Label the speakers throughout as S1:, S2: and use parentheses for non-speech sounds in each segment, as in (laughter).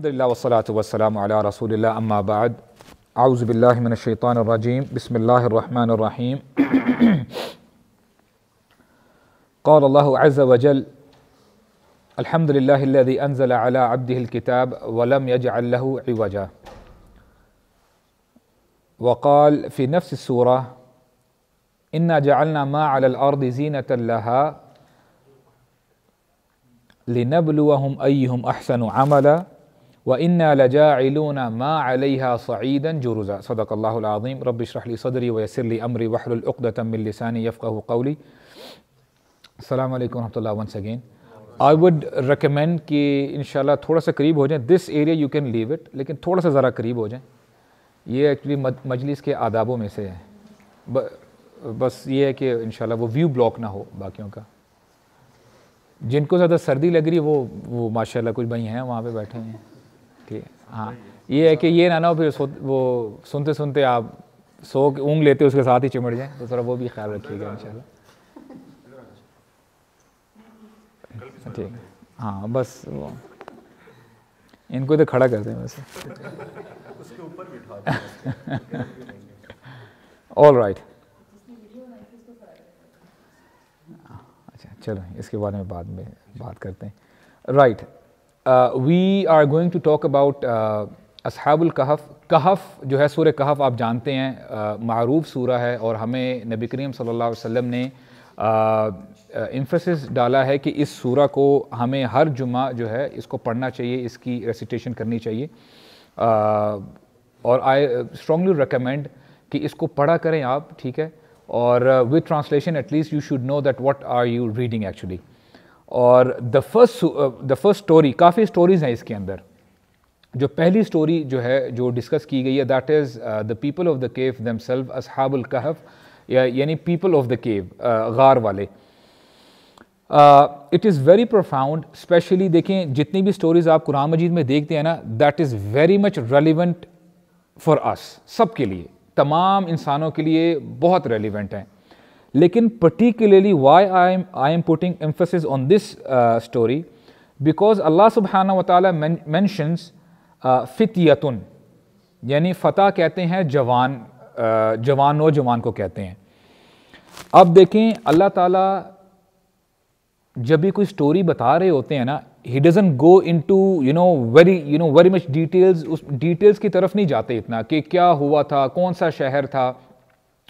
S1: الحمد لله والصلاة والسلام على رسول الله أما بعد أعوذ بالله من الشيطان الرجيم بسم الله الرحمن الرحيم (coughs) قال الله عز وجل الحمد لله الذي أنزل على عبده الكتاب ولم يجعل له عوجا وقال في نفس السورة إنا جعلنا ما على الأرض زينة لها لنبلوهم أيهم أحسن عملا व इन्ना लजाइलूना मा अलहा सईदन जुरुजा सदक़ल्लाज़ीम रबशरली सदरी वसरली अमरी वहलतमिलसानी यफ़क़ली अल्लाम वरहमल once again I would recommend कि इन थोड़ा सा करीब हो जाए this area you can leave it लेकिन थोड़ा सा ज़रा करीब हो जाए ये एक्चुअली मजलिस के आदाबों में से है ब, बस ये है कि इन वो व्यू ब्लॉक ना हो बाकी का जिनको ज़्यादा सर्दी लग रही है वो वो माशाल्लाह कुछ भाई हैं वहाँ पर बैठे हैं ठीक हाँ ये है कि ये ना ना फिर वो सुनते सुनते आप सो के ऊँग लेते उसके साथ ही चिमड़ जाएँ तो थोड़ा वो भी ख्याल रखिएगा इन ठीक हाँ बस वो इनको तो खड़ा कर दें वैसे उसके ऊपर बिठा ऑल राइट (laughs) हाँ, अच्छा चलो इसके बारे में बाद में बात करते हैं right right. uh, we are going to talk about uh, असहाबुल कहफ़ कहफ़ जो है सूर कहफ़ आप जानते हैं uh, मरूफ सूरा है और हमें नबी करीम सल्लल्लाहु अलैहि वसल्लम ने इम्फोसिस uh, uh, डाला है कि इस सूरा को हमें हर जुमा जो है इसको पढ़ना चाहिए इसकी रेसिटेशन करनी चाहिए आ, uh, और आई स्ट्रॉन्गली रिकमेंड कि इसको पढ़ा करें आप ठीक है और with translation at least you should know that what are you reading actually और the first the first story काफ़ी स्टोरीज़ हैं इसके अंदर जो पहली स्टोरी जो है जो डिस्कस की गई है that is the people of the cave themselves असहाबुल कहफ यानी पीपल ऑफ द केव गार वाले it is very profound specially देखें जितनी भी स्टोरीज़ आप कुरान मजीद में देखते हैं ना that is very much relevant for us सब के लिए तमाम इंसानों के लिए बहुत रेलिवेंट हैं लेकिन particularly why I am I am putting emphasis on this story because Allah सुबहाना वाली मैंशनस फ़ितियतन यानी फ़तह कहते हैं जवान और uh, जवान नौजवान को कहते हैं अब देखें अल्लाह ताला जब भी कोई स्टोरी बता रहे होते हैं ना ही doesn't go into you know very you know very much details उस डिटेल्स की तरफ नहीं जाते इतना कि क्या हुआ था कौन सा शहर था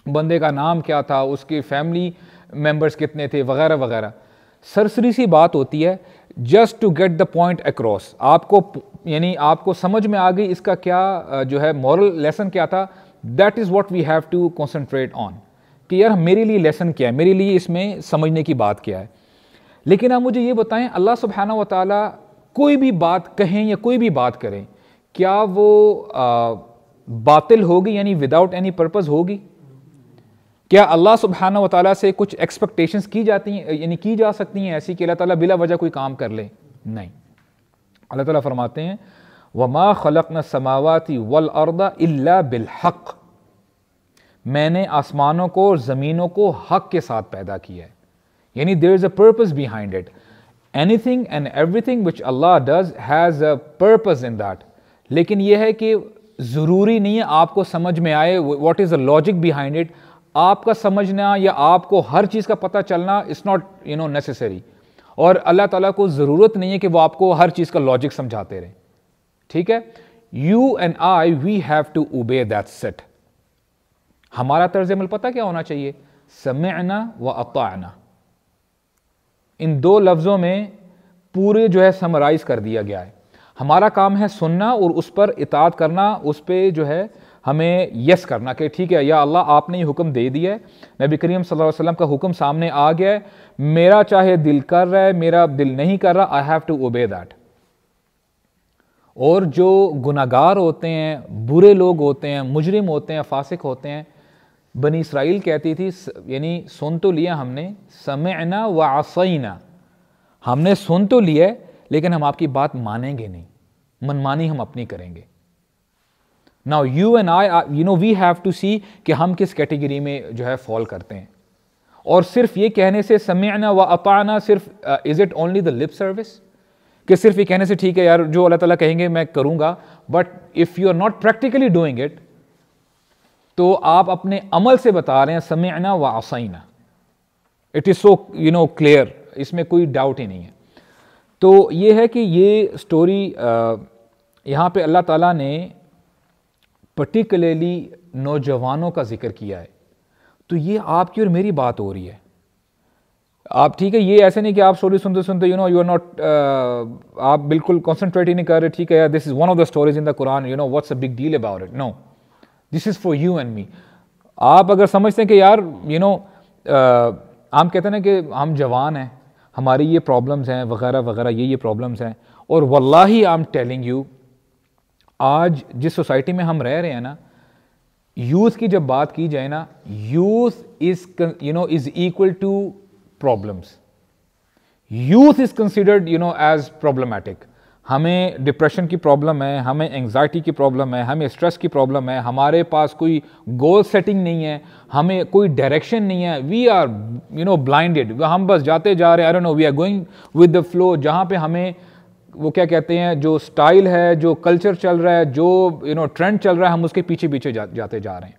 S1: बंदे का नाम क्या था उसके फैमिली मेंबर्स कितने थे वगैरह वगैरह सरसरी सी बात होती है just to get the point across आपको यानी आपको समझ में आ गई इसका क्या जो है मॉरल लेसन क्या था that is what we have to concentrate on कि यार मेरे लिए लेसन क्या है मेरे लिए इसमें समझने की बात क्या है लेकिन आप मुझे ये बताएं अल्लाह सुबहाना व ताली कोई भी बात कहें या कोई भी बात करें क्या वो आ, बातिल होगी यानी विदाउट एनी पर्पज़ होगी क्या अल्लाह सुबहाना वाली से कुछ एक्सपेक्टेशंस की जाती हैं यानी की जा सकती हैं ऐसी कि अल्लाह ताला बिला वजह कोई काम कर ले नहीं अल्लाह ताला फरमाते हैं वमा खलक न समावती वल अर्दा इल्ला बिलहक मैंने आसमानों को और ज़मीनों को हक के साथ पैदा किया है यानी there is a purpose behind it anything and everything which Allah does has a purpose in that लेकिन यह है कि ज़रूरी नहीं है आपको समझ में आए what is the logic behind it आपका समझना या आपको हर चीज़ का पता चलना is not you know necessary और अल्लाह ताला को ज़रूरत नहीं है कि वो आपको हर चीज़ का लॉजिक समझाते रहे ठीक है you and I we have to obey that set हमारा तर्ज अमल पता क्या होना चाहिए आना व अताना इन दो लफ्ज़ों में पूरे जो है समराइज़ कर दिया गया है हमारा काम है सुनना और उस पर इतात करना उस पर जो है हमें यस करना कि ठीक है या अल्लाह आपने ये हुक्म दे दिया है नबी करीम सल्लल्लाहु अलैहि वसल्लम का हुक्म सामने आ गया है मेरा चाहे दिल कर रहा है मेरा दिल नहीं कर रहा I have to obey that और जो गुनागार होते हैं बुरे लोग होते हैं मुजरिम होते हैं फासिक होते हैं बनी इसराइल कहती थी यानी सुन तो लिया हमने समय ना व आसईना हमने सुन तो लिया लेकिन हम आपकी बात मानेंगे नहीं मनमानी हम अपनी करेंगे now you and I you know we have to see कि हम किस कैटेगरी में जो है फॉल करते हैं और सिर्फ ये कहने से समयना व अपाना सिर्फ is it only the lip service कि सिर्फ ये कहने से ठीक है यार जो अल्लाह ताला कहेंगे मैं करूँगा but if you are not practically doing it तो आप अपने अमल से बता रहे हैं समयना व आसाइना it is so you know clear इसमें कोई डाउट ही नहीं है तो ये है कि ये स्टोरी uh, यहाँ पे अल्लाह ताला ने पर्टिकुलरली नौजवानों का जिक्र किया है तो ये आपकी और मेरी बात हो रही है आप ठीक है ये ऐसे नहीं कि आप स्टोरी सुनते सुनते you know you are not आप बिल्कुल कॉन्सेंट्रेट ही नहीं कर रहे ठीक है this is one of the stories in the Quran you know what's a big deal about it no this is for you and me आप अगर समझते हैं कि यार यू नो uh, हम कहते हैं ना कि हम जवान हैं हमारी ये प्रॉब्लम्स हैं वगैरह वगैरह ये ये प्रॉब्लम्स हैं और वल्ला आई एम टेलिंग यू आज जिस सोसाइटी में हम रह रहे हैं ना यूथ की जब बात की जाए ना youth is you know is equal to problems youth is considered you know as problematic हमें डिप्रेशन की प्रॉब्लम है हमें एंग्जाइटी की प्रॉब्लम है हमें स्ट्रेस की प्रॉब्लम है हमारे पास कोई गोल सेटिंग नहीं है हमें कोई डायरेक्शन नहीं है we are you know blinded हम बस जाते जा रहे I don't know we are going with the flow जहाँ पे हमें वो क्या कहते हैं जो स्टाइल है जो कल्चर चल रहा है जो यू नो ट्रेंड चल रहा है हम उसके पीछे पीछे जा, जाते जा रहे हैं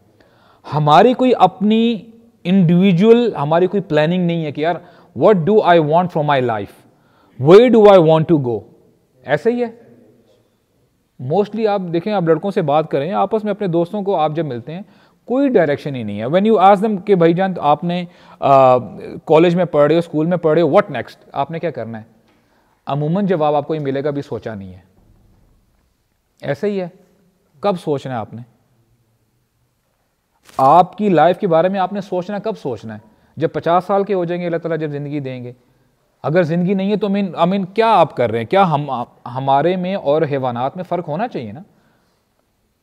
S1: हमारी कोई अपनी इंडिविजुअल हमारी कोई प्लानिंग नहीं है कि यार what do I want from my life where do I want to go ऐसे ही है मोस्टली आप देखें आप लड़कों से बात करें आपस में अपने दोस्तों को आप जब मिलते हैं कोई डायरेक्शन ही नहीं है वैन यू आज दम कि भाई जान तो आपने कॉलेज में पढ़े हो स्कूल में पढ़े हो वट नेक्स्ट आपने क्या करना है अमूमन जवाब आपको ये मिलेगा भी सोचा नहीं है ऐसे ही है कब सोचना है आपने आपकी लाइफ के बारे में आपने सोचना कब सोचना है जब पचास साल के हो जाएंगे अल्लाह ताला जब ज़िंदगी देंगे अगर ज़िंदगी नहीं है तो मीन आई मीन क्या आप कर रहे हैं क्या हम हमारे में और हैवानात में फ़र्क होना चाहिए ना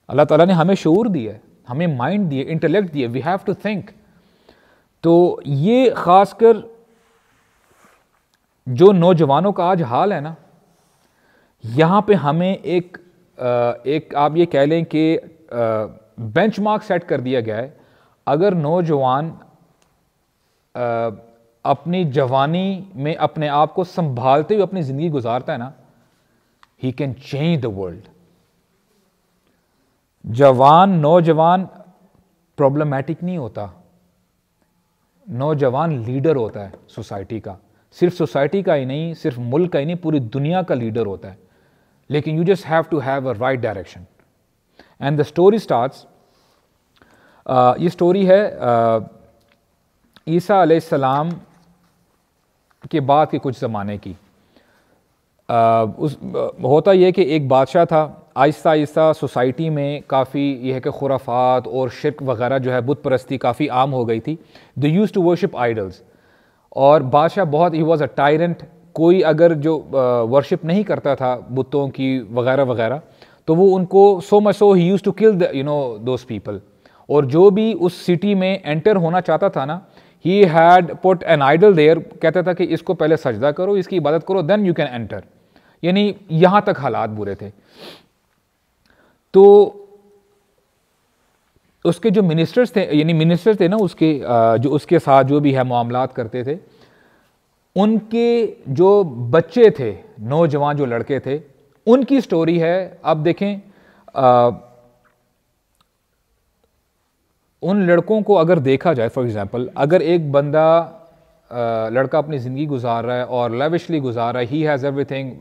S1: अल्लाह ताला ने हमें शूर दिया है हमें माइंड दिए इंटेलेक्ट दिए वी हैव टू थिंक तो ये ख़ासकर जो नौजवानों का आज हाल है ना यहाँ पे हमें एक एक आप ये कह लें कि बेंचमार्क सेट कर दिया गया है अगर नौजवान अपनी जवानी में अपने आप को संभालते हुए अपनी ज़िंदगी गुजारता है ना he can change the world जवान नौजवान प्रॉब्लमेटिक नहीं होता नौजवान लीडर होता है सोसाइटी का सिर्फ सोसाइटी का ही नहीं सिर्फ मुल्क का ही नहीं पूरी दुनिया का लीडर होता है लेकिन you just have to have a right direction and the story starts ये स्टोरी है uh, ईसा सलाम के बाद के कुछ ज़माने की uh, उस uh, होता यह कि एक बादशाह था आहिस्ता आहिस्ता सोसाइटी में काफ़ी यह है कि खुराफात और शिरक वगैरह जो है बुत परस्ती काफ़ी आम हो गई थी they used to worship idols और बादशाह बहुत ही वॉज़ अ टायरेंट कोई अगर जो वर्शिप नहीं करता था बुतों की वगैरह वगैरह तो वो उनको so much so he used to kill you know those people और जो भी उस सिटी में एंटर होना चाहता था ना he had put an idol there कहता था कि इसको पहले सजदा करो इसकी इबादत करो देन यू कैन एंटर यानी यहाँ तक हालात बुरे थे तो उसके जो मिनिस्टर्स थे यानी मिनिस्टर थे ना उसके जो उसके साथ जो भी है मामला करते थे उनके जो बच्चे थे नौजवान जो लड़के थे उनकी स्टोरी है अब देखें आ, उन लड़कों को अगर देखा जाए फॉर एग्ज़ाम्पल अगर एक बंदा आ, लड़का अपनी ज़िंदगी गुजार रहा है और लविशली गुजार रहा है ही हैज़ एवरीथिंग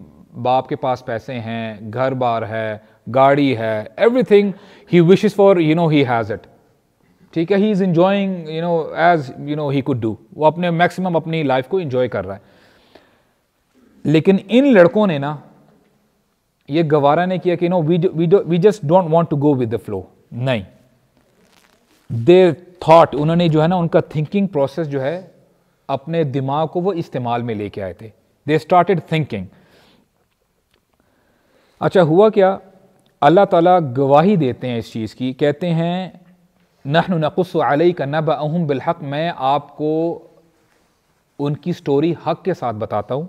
S1: बाप के पास पैसे हैं घर बार है गाड़ी है everything he wishes for you know he has it ठीक है he is enjoying you know as you know he could do वो अपने मैक्सिमम अपनी लाइफ को इन्जॉय कर रहा है लेकिन इन लड़कों ने ना ये गवारा ने किया कि no we just don't want to go with the flow नहीं दे थाट उन्होंने जो है ना उनका थिंकिंग प्रोसेस जो है अपने दिमाग को वो इस्तेमाल में लेके आए थे दे स्टार्टेड थिंकिंग अच्छा हुआ क्या अल्लाह ताला गवाही देते हैं इस चीज़ की कहते हैं नहन नकुस आलई का नब अहम बिलहक मैं आपको उनकी स्टोरी हक के साथ बताता हूँ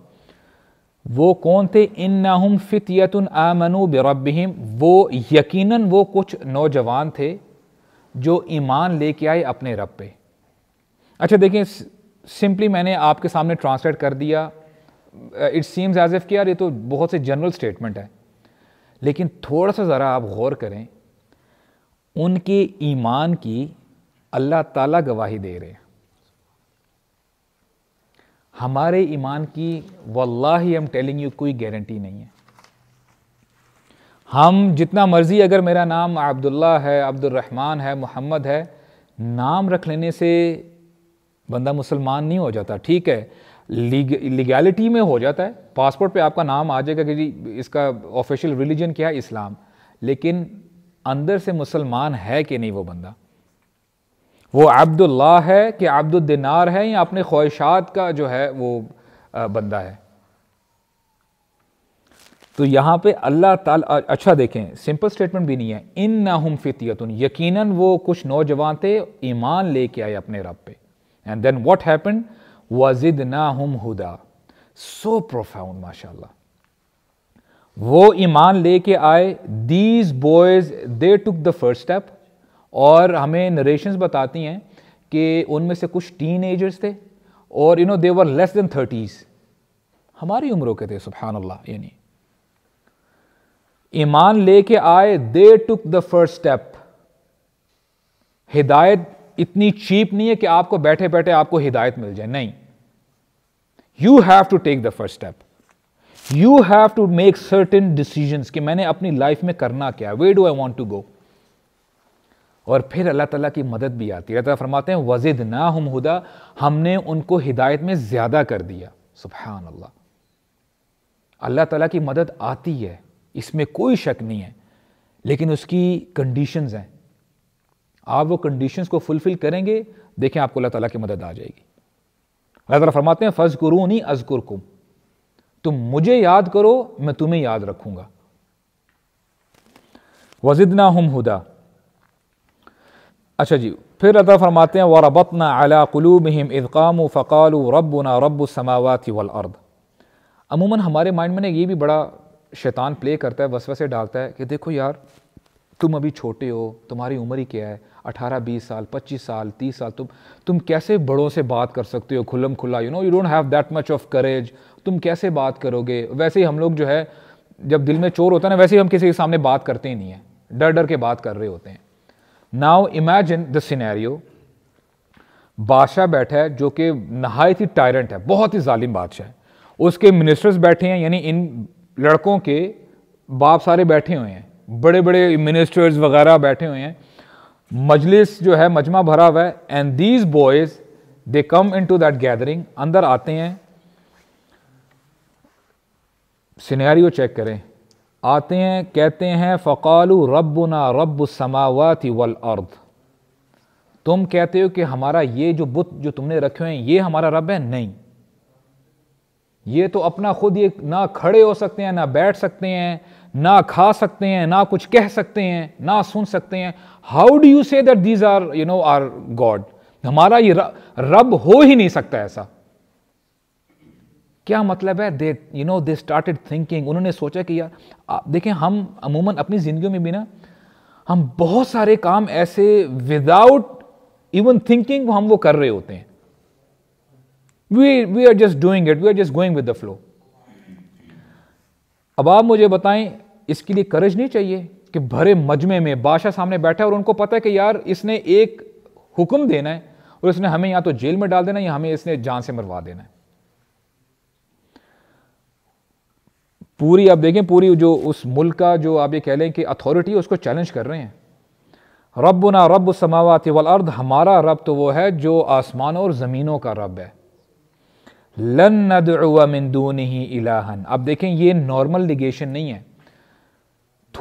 S1: वो कौन थे इन नाहम फ़ितियतन आमनु बरबिम वो यकीनन वो कुछ नौजवान थे जो ईमान लेके आए अपने रब पे अच्छा देखें सिंपली मैंने आपके सामने ट्रांसलेट कर दिया इट सीम्स एज इफ़ कि यार ये तो बहुत से जनरल स्टेटमेंट है लेकिन थोड़ा सा ज़रा आप गौर करें उनके ईमान की अल्लाह ताला गवाही दे रहे हैं हमारे ईमान की ही हम टेलिंग यू कोई गारंटी नहीं है हम जितना मर्ज़ी अगर मेरा नाम अब्दुल्ला है अब्दुलरहमान है मोहम्मद है नाम रख लेने से बंदा मुसलमान नहीं हो जाता ठीक है लीगैलिटी में हो जाता है पासपोर्ट पे आपका नाम आ जाएगा कि जी इसका ऑफिशियल रिलीजन क्या है इस्लाम लेकिन अंदर से मुसलमान है कि नहीं वो बंदा वो अब्दुल्ला है कि अब्दुलदिनार है या अपने ख्वाहिशात का जो है वो बंदा है तो यहाँ पे अल्लाह ताला अच्छा देखें सिंपल स्टेटमेंट भी नहीं है इन ना हम यकीनन वो कुछ नौजवान थे ईमान लेके आए अपने रब पे एंड देन व्हाट हैपन वजिद ना हम हुदा सो प्रोफाउंड माशाल्लाह वो ईमान लेके आए these boys they took the first step और हमें नरेशंस बताती हैं कि उनमें से कुछ टीन एजर्स थे और you know were less than thirties हमारी उम्रों के थे अल्लाह यानी ईमान लेके आए they took the first step हिदायत इतनी चीप नहीं है कि आपको बैठे बैठे आपको हिदायत मिल जाए नहीं you have to take the first step you have to make certain decision कि मैंने अपनी लाइफ में करना क्या where do I want to go और फिर अल्लाह तला की मदद भी आती है अल्लाह फरमाते हैं वजिद ना हम हुदा हमने उनको हिदायत में ज़्यादा कर दिया सुबहान अल्लाह अल्लाह तला की मदद आती है इसमें कोई शक नहीं है लेकिन उसकी कंडीशंस हैं आप वो कंडीशन को फुलफिल करेंगे देखें आपको अल्लाह ताला की मदद आ जाएगी अल्लाह ताला फरमाते हैं फज गुरु नहीं अजगुर कुम तुम मुझे याद करो मैं तुम्हें याद रखूंगा वजिद ना हम हुदा अच्छा जी फिर अल्लाह फरमाते हैं ना अला कलूबहम इज़काम फ़काल रबना रब समावत वल अर्द अमूमन हमारे माइंड में ना ये भी बड़ा शैतान प्ले करता है वस वसे डालता है कि देखो यार तुम अभी छोटे हो तुम्हारी उम्र ही क्या है अठारह बीस साल पच्चीस साल तीस साल तुम तुम कैसे बड़ों से बात कर सकते हो खुलम खुला you know you don't have that much of courage तुम कैसे बात करोगे वैसे ही हम लोग जो है जब दिल में चोर होता है ना वैसे ही हम किसी के सामने बात करते ही नहीं है डर डर के बात कर रहे होते हैं नाउ इमेजिन द सिनेरियो बादशाह बैठा है जो कि नहायत ही टायरेंट है बहुत ही जालिम बादशाह है उसके मिनिस्टर्स बैठे हैं यानी इन लड़कों के बाप सारे बैठे हुए हैं बड़े बड़े मिनिस्टर्स वगैरह बैठे हुए हैं मजलिस जो है मजमा भरा हुआ है and these boys they come into that gathering अंदर आते हैं सिनेरियो चेक करें आते हैं कहते हैं फ़कालू रबना रब समावत वल अर्द तुम कहते हो कि हमारा ये जो बुत जो तुमने रखे हैं ये हमारा रब है नहीं ये तो अपना खुद ये ना खड़े हो सकते हैं ना बैठ सकते हैं ना खा सकते हैं ना कुछ कह सकते हैं ना सुन सकते हैं how do you say that these are you know are God हमारा ये रब हो ही नहीं सकता ऐसा क्या मतलब है they you know they started thinking उन्होंने सोचा कि यार देखें हम अमूमन अपनी ज़िंदगी में भी ना हम बहुत सारे काम ऐसे विदाउट इवन थिंकिंग हम वो कर रहे होते हैं we we are just doing it we are just going with the flow अब आप मुझे बताएं इसके लिए करज नहीं चाहिए कि भरे मजमे में बादशाह सामने बैठा है और उनको पता है कि यार इसने एक हुक्म देना है और इसने हमें या तो जेल में डाल देना है या हमें इसने जान से मरवा देना है पूरी आप देखें पूरी जो उस मुल्क का जो आप ये कह लें कि अथॉरिटी उसको चैलेंज कर रहे हैं रब ना रब समावा वल अर्द हमारा रब तो वो है जो आसमानों और ज़मीनों का रब है लन नदून ही इलाहन अब देखें ये नॉर्मल निगेशन नहीं है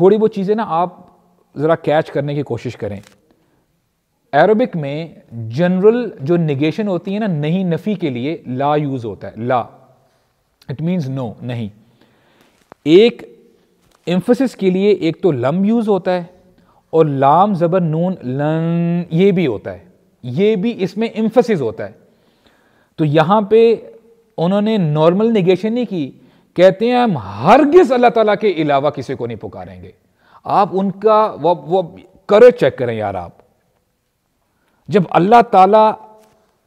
S1: थोड़ी वो चीज़ें ना आप ज़रा कैच करने की कोशिश करें अरबिक में जनरल जो निगेशन होती है ना नहीं नफ़ी के लिए ला यूज़ होता है ला इट मीन्स नो नहीं एक एम्फोसिस के लिए एक तो लम यूज़ होता है और लाम ज़बर नून लन ये भी होता है ये भी इसमें एम्फोसिस होता है तो यहाँ पे उन्होंने नॉर्मल निगेशन नहीं की कहते हैं हम हरगिज अल्लाह ताला के अलावा किसी को नहीं पुकारेंगे आप उनका वो वो करेज चेक करें यार आप जब अल्लाह ताला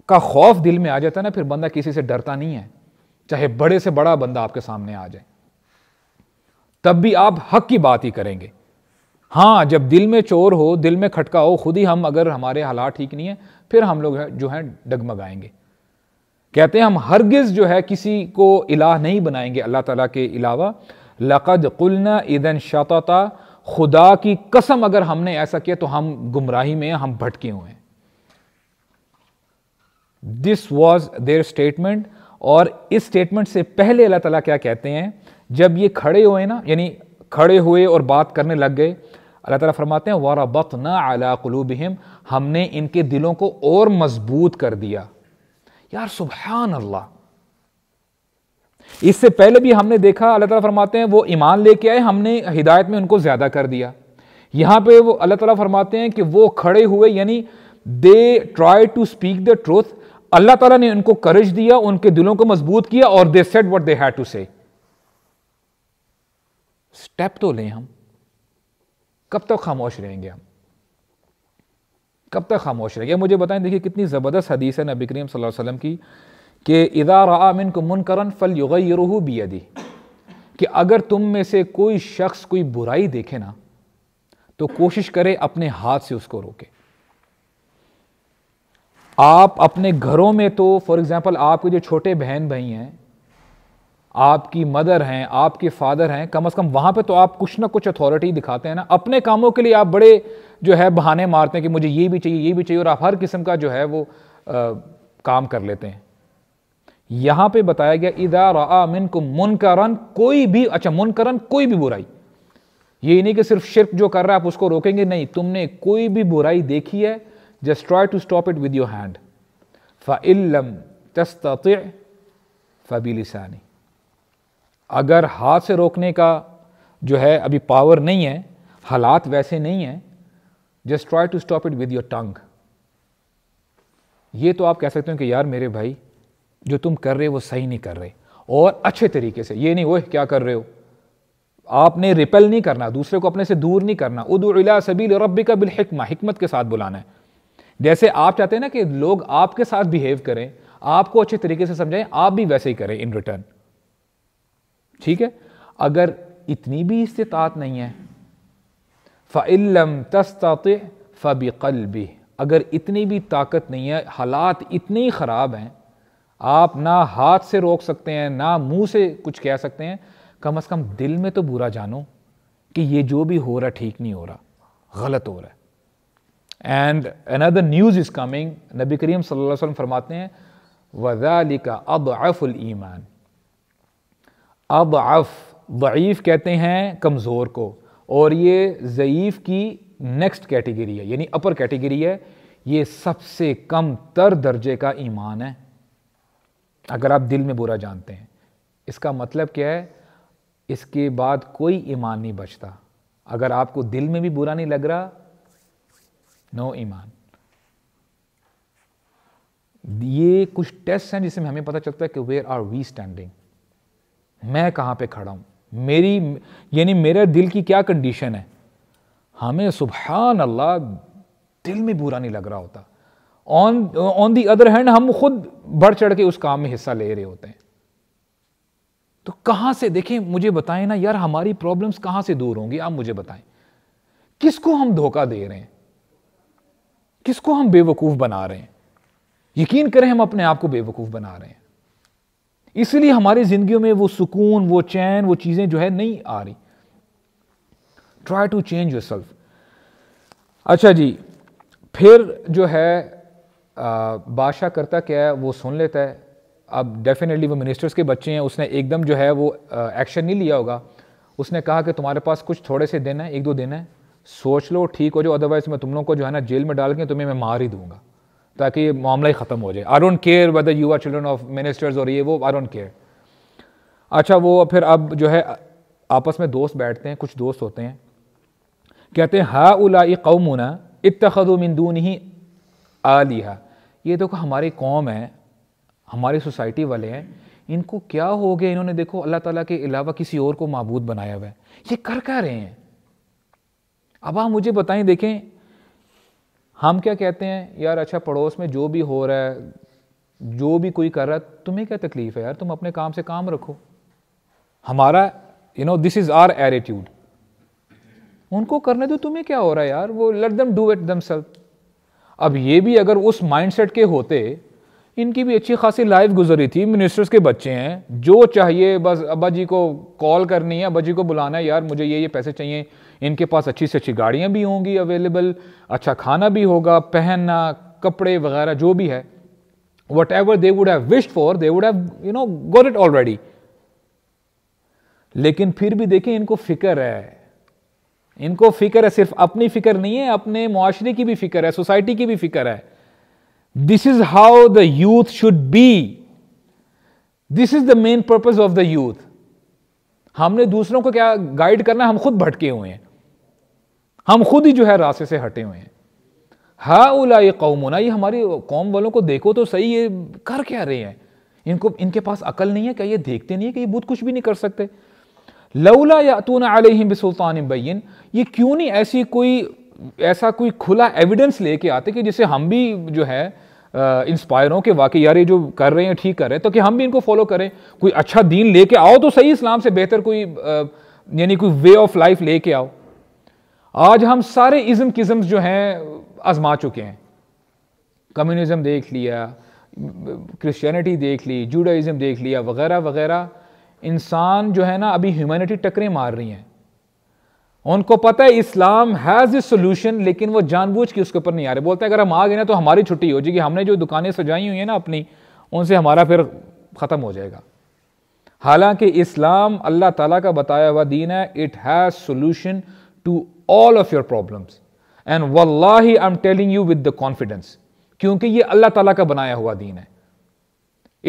S1: का खौफ दिल में आ जाता है ना फिर बंदा किसी से डरता नहीं है चाहे बड़े से बड़ा बंदा आपके सामने आ जाए तब भी आप हक की बात ही करेंगे हाँ जब दिल में चोर हो दिल में खटका हो खुद ही हम अगर हमारे हालात ठीक नहीं है फिर हम लोग जो है डगमगाएंगे कहते हैं हम हरगिज़ जो है किसी को इलाह नहीं बनाएंगे अल्लाह ताला के अलावा लक़द कुलना ईदन शतता खुदा की कसम अगर हमने ऐसा किया तो हम गुमराही में हम भटके हुए हैं दिस वॉज देयर स्टेटमेंट और इस स्टेटमेंट से पहले अल्लाह ताला क्या कहते हैं जब ये खड़े हुए ना यानी खड़े हुए और बात करने लग गए अल्लाह ताला फरमाते हैं वारा बत ना अला कलूबहम हमने इनके दिलों को और मजबूत कर दिया यार सुबहान अल्लाह इससे पहले भी हमने देखा अल्लाह ताला फरमाते हैं वो ईमान लेके आए हमने हिदायत में उनको ज़्यादा कर दिया यहां पे वो अल्लाह ताला फरमाते हैं कि वो खड़े हुए यानी they try to speak the truth Allah ताला ने उनको करेज दिया उनके दिलों को मजबूत किया और they said what they had to say step तो लें हम कब तक तो खामोश रहेंगे हम कब तक खामोश रहे ये मुझे बताएं देखिए कितनी ज़बरदस्त हदीस है नबी करीम सल्लल्लाहु अलैहि वसल्लम की कि इदा रामिन को मुनकरन फल रूहू बियदी कि अगर तुम में से कोई शख्स कोई बुराई देखे ना तो कोशिश करे अपने हाथ से उसको रोके आप अपने घरों में तो फॉर एग्ज़ाम्पल आपके जो छोटे बहन भाई हैं आपकी मदर हैं आपके फादर हैं कम अज़ कम वहाँ पे तो आप कुछ ना कुछ अथॉरिटी दिखाते हैं ना अपने कामों के लिए आप बड़े जो है बहाने मारते हैं कि मुझे ये भी चाहिए ये भी चाहिए और आप हर किस्म का जो है वो आ, काम कर लेते हैं यहाँ पे बताया गया इदा रा को मुनकरन कोई भी अच्छा मुनकरन कोई भी बुराई ये नहीं कि सिर्फ शिरक जो कर रहा है आप उसको रोकेंगे नहीं तुमने कोई भी बुराई देखी है just try to stop it with your hand फ़िल्म तस्त फबीलिसानी अगर हाथ से रोकने का जो है अभी पावर नहीं है हालात वैसे नहीं हैं just try to stop it with your tongue ये तो आप कह सकते हो कि यार मेरे भाई जो तुम कर रहे हो वो सही नहीं कर रहे और अच्छे तरीके से ये नहीं वो क्या कर रहे हो आपने रिपेल नहीं करना दूसरे को अपने से दूर नहीं करना उदला सबील रबी का बिलहिकमा हिकमत के साथ बुलाना है जैसे आप चाहते हैं ना कि लोग आपके साथ बिहेव करें आपको अच्छे तरीके से समझाएं आप भी वैसे ही करें इन रिटर्न ठीक है अगर इतनी भी इस्तात नहीं है फ़िल्म तस्तात फ़बिकल भी अगर इतनी भी ताकत नहीं है हालात इतने ही ख़राब हैं आप ना हाथ से रोक सकते हैं ना मुंह से कुछ कह सकते हैं कम से कम दिल में तो बुरा जानो कि ये जो भी हो रहा ठीक नहीं हो रहा गलत हो रहा है and another news is coming नबी करीम सल्लल्लाहु अलैहि वसल्लम फरमाते हैं का अब ईमान अब आफ वीफ़ कहते हैं कमज़ोर को और ये ज़यीफ़ की नेक्स्ट कैटेगरी है यानी अपर कैटेगरी है ये सबसे कम तर दर्जे का ईमान है अगर आप दिल में बुरा जानते हैं इसका मतलब क्या है इसके बाद कोई ईमान नहीं बचता अगर आपको दिल में भी बुरा नहीं लग रहा नो ईमान ये कुछ टेस्ट हैं जिसमें हमें पता चलता है कि वेयर आर वी स्टैंडिंग मैं कहाँ पे खड़ा हूँ मेरी यानी मेरे दिल की क्या कंडीशन है हमें सुबहान अल्लाह दिल में बुरा नहीं लग रहा होता on on the other hand हम खुद बढ़ चढ़ के उस काम में हिस्सा ले रहे होते हैं तो कहाँ से देखें मुझे बताएं ना यार हमारी प्रॉब्लम्स कहाँ से दूर होंगी आप मुझे बताएं किसको हम धोखा दे रहे हैं किसको हम बेवकूफ़ बना रहे हैं यकीन करें हम अपने आप को बेवकूफ़ बना रहे हैं इसलिए हमारी ज़िंदगी में वो सुकून वो चैन वो चीज़ें जो है नहीं आ रही try to change yourself अच्छा जी फिर जो है बादशाह करता क्या है वो सुन लेता है अब डेफिनेटली वो मिनिस्टर्स के बच्चे हैं उसने एकदम जो है वो एक्शन नहीं लिया होगा उसने कहा कि तुम्हारे पास कुछ थोड़े से दिन है एक दो दिन है सोच लो ठीक हो जाओ अदरवाइज़ मैं तुम लोग को जो है ना जेल में डाल के तुम्हें मैं मार ही दूंगा ताकि ये मामला ही ख़त्म हो जाए I don't care whether you are children of ministers और ये वो आई डोंट केयर अच्छा वो फिर अब जो है आपस में दोस्त बैठते हैं कुछ दोस्त होते हैं कहते हैं हा उला कौमुना इतखदो मंदून ही आलिहा ये देखो हमारी कौम है हमारी सोसाइटी वाले हैं इनको क्या हो गया इन्होंने देखो अल्लाह ताला के अलावा किसी और को मबूद बनाया हुआ है ये कर क्या रहे हैं अब आप मुझे बताएं देखें हम क्या कहते हैं यार अच्छा पड़ोस में जो भी हो रहा है जो भी कोई कर रहा है तुम्हें क्या तकलीफ़ है यार तुम अपने काम से काम रखो हमारा you know this is our attitude उनको करने दो तुम्हें क्या हो रहा है यार वो लेट दम डू इट दम अब ये भी अगर उस माइंडसेट के होते इनकी भी अच्छी खासी लाइफ गुजरी थी मिनिस्टर्स के बच्चे हैं जो चाहिए बस अब्बा जी को कॉल करनी है अब्बा जी को बुलाना है यार मुझे ये ये पैसे चाहिए इनके पास अच्छी से अच्छी गाड़ियाँ भी होंगी अवेलेबल अच्छा खाना भी होगा पहनना कपड़े वगैरह जो भी है whatever they would have wish for they would have you know got it already लेकिन फिर भी देखें इनको फिक्र है इनको फिक्र है सिर्फ अपनी फिक्र नहीं है अपने मुआरे की भी फिक्र है सोसाइटी की भी फिक्र है This is how the youth should be. This is the main purpose of the youth हमने दूसरों को क्या गाइड करना हम खुद भटके हुए हैं हम खुद ही जो है रास्ते से हटे हुए हैं हा उला ये कौमोना ये हमारी कौम वालों को देखो तो सही ये कर क्या रहे हैं इनको इनके पास अकल नहीं है क्या ये देखते नहीं है कि ये बुत कुछ भी नहीं कर सकते लौला यातून आलिम बसुल्तान बैन ये क्यों नहीं ऐसी कोई ऐसा कोई खुला एविडेंस लेके आते कि जिससे हम भी जो है इंस्पायर हों कि वाकई यार ये जो कर रहे हैं ठीक कर रहे हैं तो कि हम भी इनको फॉलो करें कोई अच्छा दीन लेके आओ तो सही इस्लाम से बेहतर कोई यानी कोई वे ऑफ लाइफ लेके आओ आज हम सारे इज्म किज्म जो हैं आजमा चुके हैं कम्युनिज्म देख लिया क्रिश्चियनिटी देख ली जूडाइज्म देख लिया वगैरह वगैरह इंसान जो है ना अभी ह्यूमैनिटी टकरें मार रही हैं उनको पता है इस्लाम हैज़ ए सोल्यूशन लेकिन वो जानबूझ के उसके ऊपर नहीं आ रहे बोलते हैं अगर हम आ गए ना तो हमारी छुट्टी हो जाएगी हमने जो दुकानें सजाई हुई हैं ना अपनी उनसे हमारा फिर ख़त्म हो जाएगा हालांकि इस्लाम अल्लाह ताला का बताया हुआ दीन है it has solution to all of your problems and वल्लाही I am telling you with the confidence क्योंकि ये अल्लाह ताला का बनाया हुआ दीन है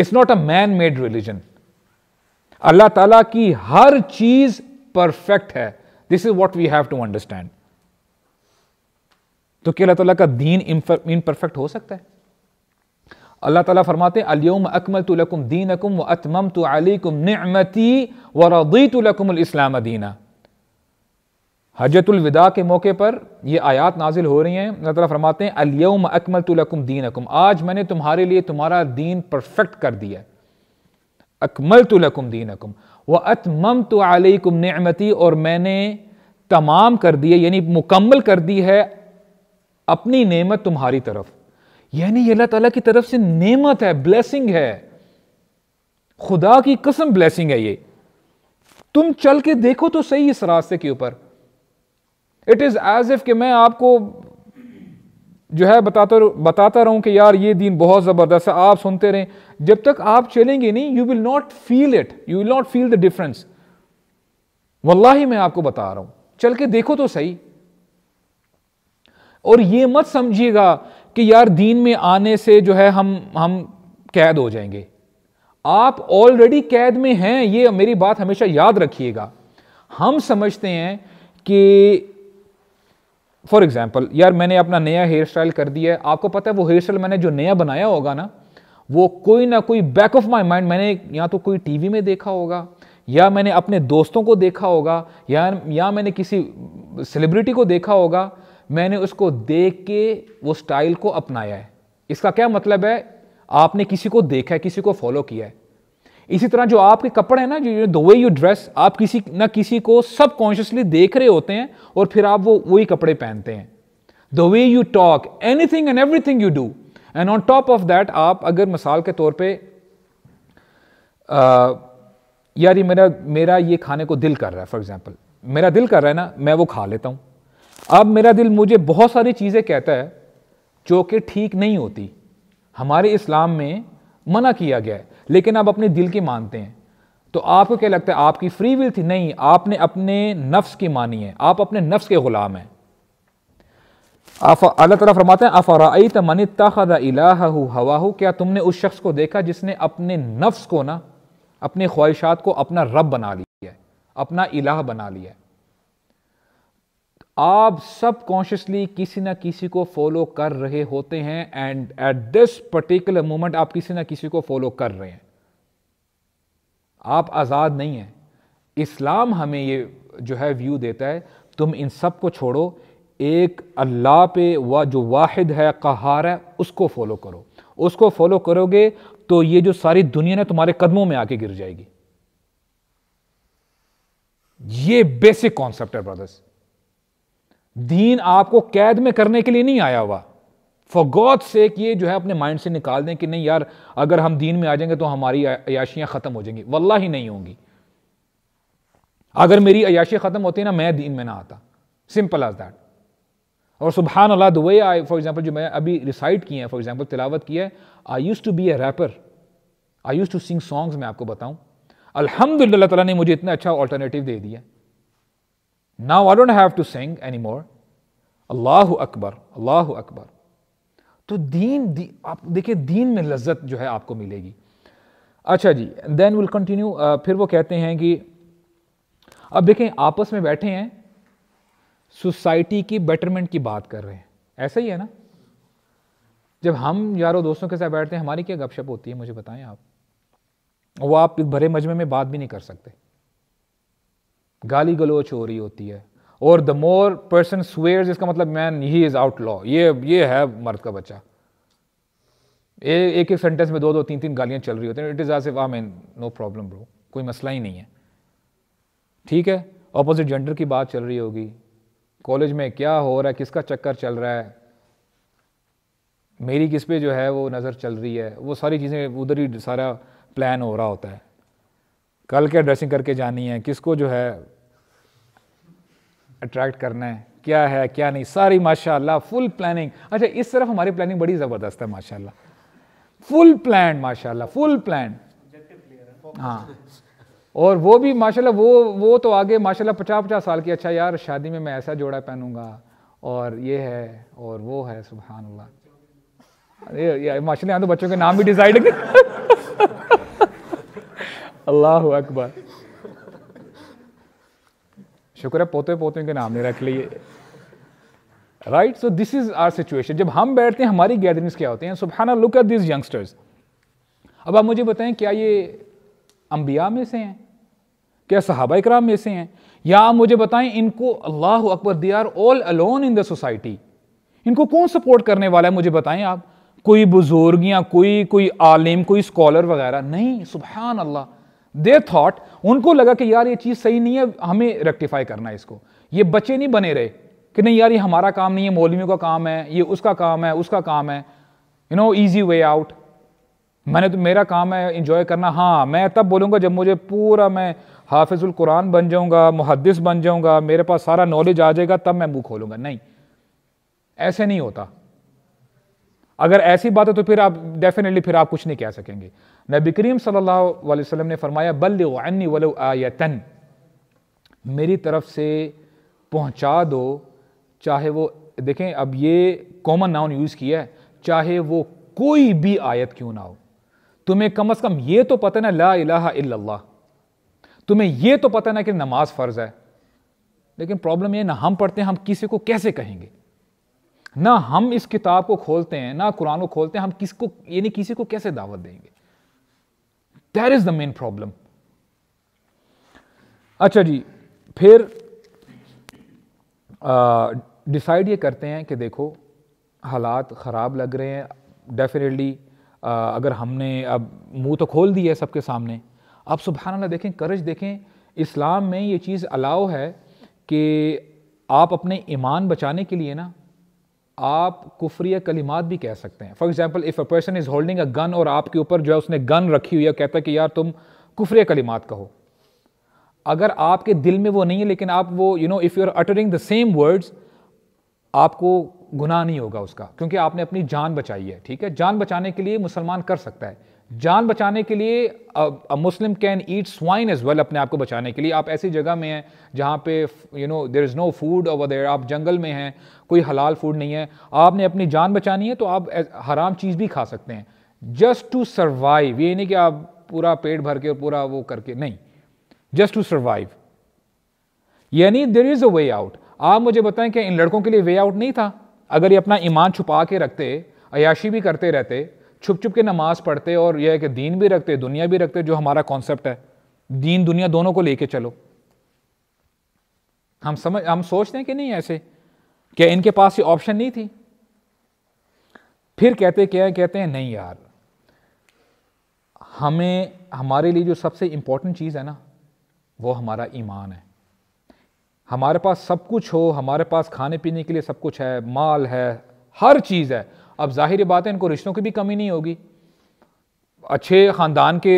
S1: it's not a man made religion Allah ताला की हर चीज़ परफेक्ट है this is what we have to understand तो क्या अल्लाह ताला का दीन इन परफेक्ट हो सकता है अल्लाह ताला फरमाते हैं अल्योम अकमल तुलकुम दीन अकुम व अतमम तो अलीकुम नमती व रदी इस्लाम दीना हजतुलविदा के मौके पर ये आयात नाजिल हो रही हैं अल्लाह ताला फरमाते हैं अल्योम अकमल तुलकुम दीन अकुम आज मैंने तुम्हारे लिए तुम्हारा दीन परफेक्ट कर दिया अकमल तुलकुम दीन अकुम व अतमम तो आलकुम नमती और मैंने तमाम कर दिए यानी मुकम्मल कर दी है अपनी नेमत तुम्हारी तरफ यानी अल्लाह तला की तरफ से नेमत है ब्लेसिंग है खुदा की कसम ब्लेसिंग है ये तुम चल के देखो तो सही इस रास्ते के ऊपर इट इज एज इफ कि मैं आपको जो है बताता बताता रहूं कि यार ये दिन बहुत ज़बरदस्त है आप सुनते रहें जब तक आप चलेंगे नहीं you will not feel it you will not feel the difference ही मैं आपको बता रहा हूं चल के देखो तो सही और ये मत समझिएगा कि यार दीन में आने से जो है हम हम कैद हो जाएंगे आप ऑलरेडी कैद में हैं ये मेरी बात हमेशा याद रखिएगा हम समझते हैं कि फॉर एग्जाम्पल यार मैंने अपना नया हेयर स्टाइल कर दिया है आपको पता है वो हेयर स्टाइल मैंने जो नया बनाया होगा ना वो कोई ना कोई बैक ऑफ माई माइंड मैंने या तो कोई टीवी में देखा होगा या मैंने अपने दोस्तों को देखा होगा या या मैंने किसी सेलिब्रिटी को देखा होगा मैंने उसको देख के वो स्टाइल को अपनाया है इसका क्या मतलब है आपने किसी को देखा है किसी को फॉलो किया है इसी तरह जो आपके कपड़े हैं ना जो द वे यू ड्रेस आप किसी ना किसी को सब कॉन्शियसली देख रहे होते हैं और फिर आप वो वही कपड़े पहनते हैं the way you talk anything and everything you do and on top of that आप अगर मिसाल के तौर पे यार ये मेरा मेरा ये खाने को दिल कर रहा है फॉर एग्ज़ाम्पल मेरा दिल कर रहा है ना मैं वो खा लेता हूँ अब मेरा दिल मुझे बहुत सारी चीज़ें कहता है जो कि ठीक नहीं होती हमारे इस्लाम में मना किया गया है लेकिन आप अपने दिल की मानते हैं तो आपको क्या लगता है आपकी फ्री विल थी नहीं आपने अपने नफ्स की मानी है आप अपने नफ्स के ग़ुलाम हैं अल्लाह तला फरमाते हैं अफ़राइत मन तखद हवाहू क्या तुमने उस शख्स को देखा जिसने अपने नफ्स को ना अपने ख्वाहिशात को अपना रब बना लिया है अपना इलाह बना लिया है आप सब कॉन्शियसली किसी ना किसी को फॉलो कर रहे होते हैं and at this particular moment आप किसी ना किसी को फॉलो कर रहे हैं आप आज़ाद नहीं हैं इस्लाम हमें ये जो है व्यू देता है तुम इन सब को छोड़ो एक अल्लाह पे व जो वाहिद है कहार है उसको फॉलो करो उसको फॉलो करोगे तो ये जो सारी दुनिया ना तुम्हारे कदमों में आके गिर जाएगी ये बेसिक कॉन्सेप्ट है ब्रदर्स दीन आपको कैद में करने के लिए नहीं आया हुआ फॉर गॉड सेक ये जो है अपने माइंड से निकाल दें कि नहीं यार अगर हम दीन में आ जाएंगे तो हमारी अयाशियां ख़त्म हो जाएंगी वल्ला ही नहीं होंगी अगर मेरी अयाशियाँ ख़त्म होती ना मैं दीन में ना आता सिंपल एज दैट और सुबहान अल्लाह the way I for example जो मैं अभी रिसाइट किए हैं फॉर एग्जाम्पल तिलावत की है I used to be a rapper I used to sing songs मैं आपको बताऊं अल्हम्दुलिल्लाह ताला ने मुझे इतना अच्छा ऑल्टरनेटिव दे दिया now I don't have to sing any more अल्लाह अकबर अल्लाह अकबर तो दीन दी, आप देखिए दीन में लज्जत जो है आपको मिलेगी अच्छा जी देन विल कंटिन्यू फिर वो कहते हैं कि अब देखें आपस में बैठे हैं सोसाइटी की बेटरमेंट की बात कर रहे हैं ऐसा ही है ना जब हम यारों दोस्तों के साथ बैठते हैं हमारी क्या गपशप होती है मुझे बताएं आप वो आप भरे मजमे में बात भी नहीं कर सकते गाली गलोच हो रही होती है और द मोर पर्सन स्वेयर इसका मतलब man he is outlaw ये ये है मर्द का बच्चा ए, एक एक सेंटेंस में दो दो तीन तीन गालियां चल रही होती हैं it is as if I man no problem bro कोई मसला ही नहीं है ठीक है अपोजिट जेंडर की बात चल रही होगी कॉलेज में क्या हो रहा है किसका चक्कर चल रहा है मेरी किस पे जो है वो नज़र चल रही है वो सारी चीज़ें उधर ही सारा प्लान हो रहा होता है कल क्या ड्रेसिंग करके जानी है किसको जो है अट्रैक्ट करना है क्या है क्या नहीं सारी माशाल्लाह फुल प्लानिंग अच्छा इस तरफ हमारी प्लानिंग बड़ी ज़बरदस्त है माशाल्लाह फुल प्लान माशाल्लाह फुल प्लान हाँ और वो भी माशाल्लाह वो वो तो आगे माशाल्लाह पचास पचास साल की अच्छा यार शादी में मैं ऐसा जोड़ा पहनूंगा और ये है और वो है सुबहान अल्लाह माशाल्लाह तो बच्चों के नाम भी डिसाइड (laughs) अल्लाह अकबर शुक्र है पोते पोते के नाम नहीं रख लिए right so this is our situation जब हम बैठते हैं हमारी गैदरिंग्स क्या होती हैं सुबहाना लुक एट दिस यंगस्टर्स अब आप मुझे बताएं क्या ये अम्बिया में से हैं क्या सहाबा इक्राम में से हैं या आप मुझे बताएं इनको अल्लाह अकबर they are all alone in the society इनको कौन सपोर्ट करने वाला है मुझे बताएं आप कोई बुजुर्ग या कोई कोई आलिम कोई स्कॉलर वगैरह नहीं सुबहान अल्लाह दे थॉट उनको लगा कि यार ये चीज़ सही नहीं है हमें रेक्टिफाई करना है इसको ये बच्चे नहीं बने रहे कि नहीं यार ये हमारा काम नहीं है मौलवियों का काम है ये उसका काम है उसका काम है you know easy way out मैंने तो मेरा काम है इंजॉय करना हाँ मैं तब बोलूँगा जब मुझे पूरा मैं हाफिजुल कुरान बन जाऊंगा मुहदस बन जाऊँगा मेरे पास सारा नॉलेज आ जाएगा तब मैं मुंह खोलूंगा नहीं ऐसे नहीं होता अगर ऐसी बात है तो फिर आप डेफिनेटली फिर आप कुछ नहीं कह सकेंगे नबी करीम सल्लल्लाहु अलैहि वसल्लम ने फरमाया बल्लि वल आयतन मेरी तरफ से पहुंचा दो चाहे वो देखें अब ये कॉमन नाउन यूज़ किया है चाहे वो कोई भी आयत क्यों ना हो तुम्हें कम अज़ कम ये तो पता ना ला इलाहा इल्लल्लाह तुम्हें यह तो पता ना कि नमाज फ़र्ज़ है लेकिन प्रॉब्लम यह ना हम पढ़ते हैं हम किसी को कैसे कहेंगे ना हम इस किताब को खोलते हैं ना कुरान को खोलते हैं हम किसको यानी किसी को कैसे दावत देंगे there is the main problem अच्छा जी फिर डिसाइड ये करते हैं कि देखो हालात ख़राब लग रहे हैं डेफिनेटली अगर हमने अब मुंह तो खोल दिया है सबके सामने आप सुबहाना देखें करज देखें इस्लाम में ये चीज़ अलाव है कि आप अपने ईमान बचाने के लिए ना आप कुफ्रिया कलिमात भी कह सकते हैं for example if a person is holding a gun और आपके ऊपर जो है उसने गन रखी हुई है कहता है कि यार तुम कुफ्रिया कलिमात कहो अगर आपके दिल में वो नहीं है लेकिन आप वो you know if you are uttering the same words आपको गुनाह नहीं होगा उसका क्योंकि आपने अपनी जान बचाई है ठीक है जान बचाने के लिए मुसलमान कर सकता है जान बचाने के लिए Muslim can eat swine as well अपने आप को बचाने के लिए आप ऐसी जगह में हैं जहाँ पे you know there is no food और देर आप जंगल में हैं कोई हलाल फूड नहीं है आपने अपनी जान बचानी है तो आप हराम चीज़ भी खा सकते हैं जस्ट टू सर्वाइव ये नहीं कि आप पूरा पेट भर के और पूरा वो करके नहीं जस्ट टू सर्वाइव यानी there is a way out आप मुझे बताएं कि इन लड़कों के लिए वे आउट नहीं था अगर ये अपना ईमान छुपा के रखते अयाशी भी करते रहते छुप छुप के नमाज पढ़ते और यह है कि दीन भी रखते दुनिया भी रखते जो हमारा कॉन्सेप्ट है दीन दुनिया दोनों को लेके चलो हम समझ हम सोचते हैं कि नहीं ऐसे क्या इनके पास ये ऑप्शन नहीं थी फिर कहते क्या है कहते हैं नहीं यार हमें हमारे लिए जो सबसे इंपॉर्टेंट चीज़ है ना वो हमारा ईमान है हमारे पास सब कुछ हो हमारे पास खाने पीने के लिए सब कुछ है माल है हर चीज़ है अब जाहिर बात है इनको रिश्तों की भी कमी नहीं होगी अच्छे ख़ानदान के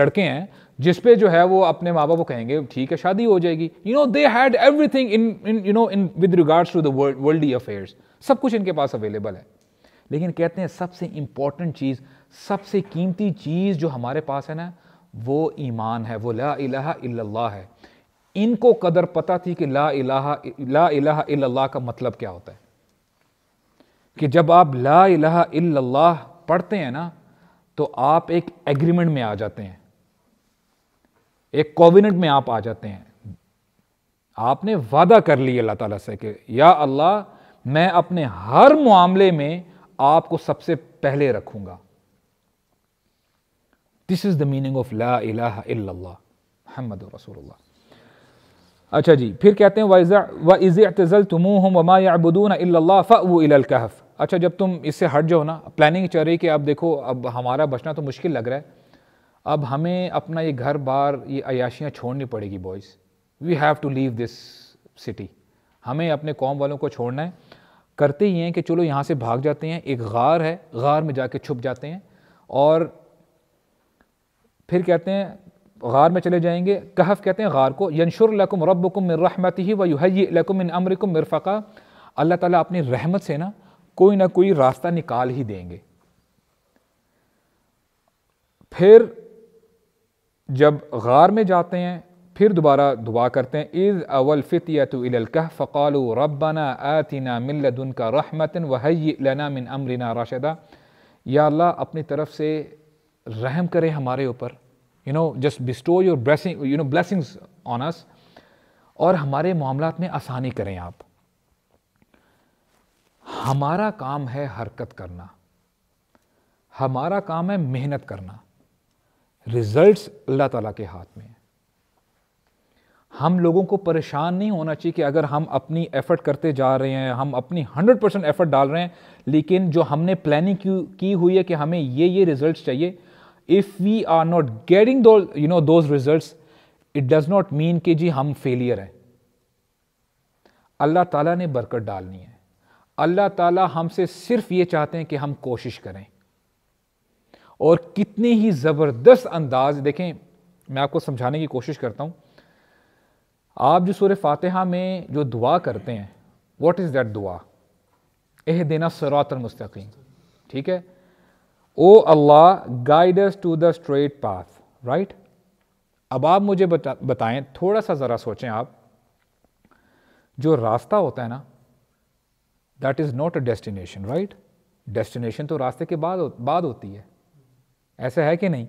S1: लड़के हैं जिस पे जो है वो अपने माँ बाप को कहेंगे ठीक है शादी हो जाएगी you know they had thing in in you know in with regards to the world worldly affairs सब कुछ इनके पास अवेलेबल है लेकिन कहते हैं सबसे इंपॉर्टेंट चीज़ सबसे कीमती चीज़ जो हमारे पास है ना वो ईमान है वो ला इलाहा इल्लल्लाह है इनको कदर पता थी कि ला इलाहा ला इलाहा इल्लल्लाह का मतलब क्या होता है कि जब आप ला इला पढ़ते हैं ना तो आप एक एग्रीमेंट में आ जाते हैं एक कोविनेंट में आप आ जाते हैं आपने वादा कर लिया अल्लाह ताला से कि या अल्लाह मैं अपने हर मामले में आपको सबसे पहले रखूंगा this is the meaning of ला इलाहा इल्लल्लाह मोहम्मद रसूलुल्लाह अच्छा जी फिर कहते हैं वाइज़ व इज़ तज़ल तुमूहम वमा याबुदून इल्लल्लाह फ़अवू इलल कहफ़ अच्छा जब तुम इससे हट जाओ ना प्लानिंग चल रही कि अब देखो अब हमारा बचना तो मुश्किल लग रहा है अब हमें अपना ये घर बार ये अयाशियाँ छोड़नी पड़ेगी boys we have to leave this city हमें अपने कौम वालों को छोड़ना है करते ही हैं कि चलो यहाँ से भाग जाते हैं एक गार है गार में जाके छुप जाते हैं और फिर कहते हैं गार में चले जाएंगे कहफ कहते हैं गार को यनशुर लकुम रब्बुकुम मिर रहमतिही ही व युहय लकुम मिन अमरिकुम मिरफका अल्लाह ताला अपनी रहमत से ना कोई ना कोई रास्ता निकाल ही देंगे फिर जब गार में जाते हैं फिर दोबारा दुआ करते हैं इज़ अवल फ़ितियतः फ़क़ाल रबाना आतना मिल्ल का रहमतन वही मिन अमरीना राशदा या अल्लाह अपनी तरफ से रहम करे हमारे ऊपर you know just bestow your blessing you know blessings on us और हमारे मामला में आसानी करें आप हमारा काम है हरकत करना हमारा काम है मेहनत करना रिजल्ट्स अल्लाह ताला के हाथ में है हम लोगों को परेशान नहीं होना चाहिए कि अगर हम अपनी एफ़र्ट करते जा रहे हैं हम अपनी हंड्रेड परसेंट एफ़र्ट डाल रहे हैं लेकिन जो हमने प्लानिंग की हुई है कि हमें ये ये रिजल्ट्स चाहिए if we are not getting though you know those results it does not mean कि जी हम फेलियर हैं अल्लाह ताला ने बरकत डालनी है अल्लाह ताला हमसे सिर्फ ये चाहते हैं कि हम कोशिश करें और कितने ही ज़बरदस्त अंदाज देखें मैं आपको समझाने की कोशिश करता हूँ आप जो सूर फातिहा में जो दुआ करते हैं वॉट इज़ दैट दुआ एह देना सरातर सरातमस्तकीम ठीक है ओ Allah guide us to the straight path right अब आप मुझे बता, बताएं थोड़ा सा ज़रा सोचें आप जो रास्ता होता है ना that is not a destination right destination तो रास्ते के बाद बाद होती है ऐसा है कि नहीं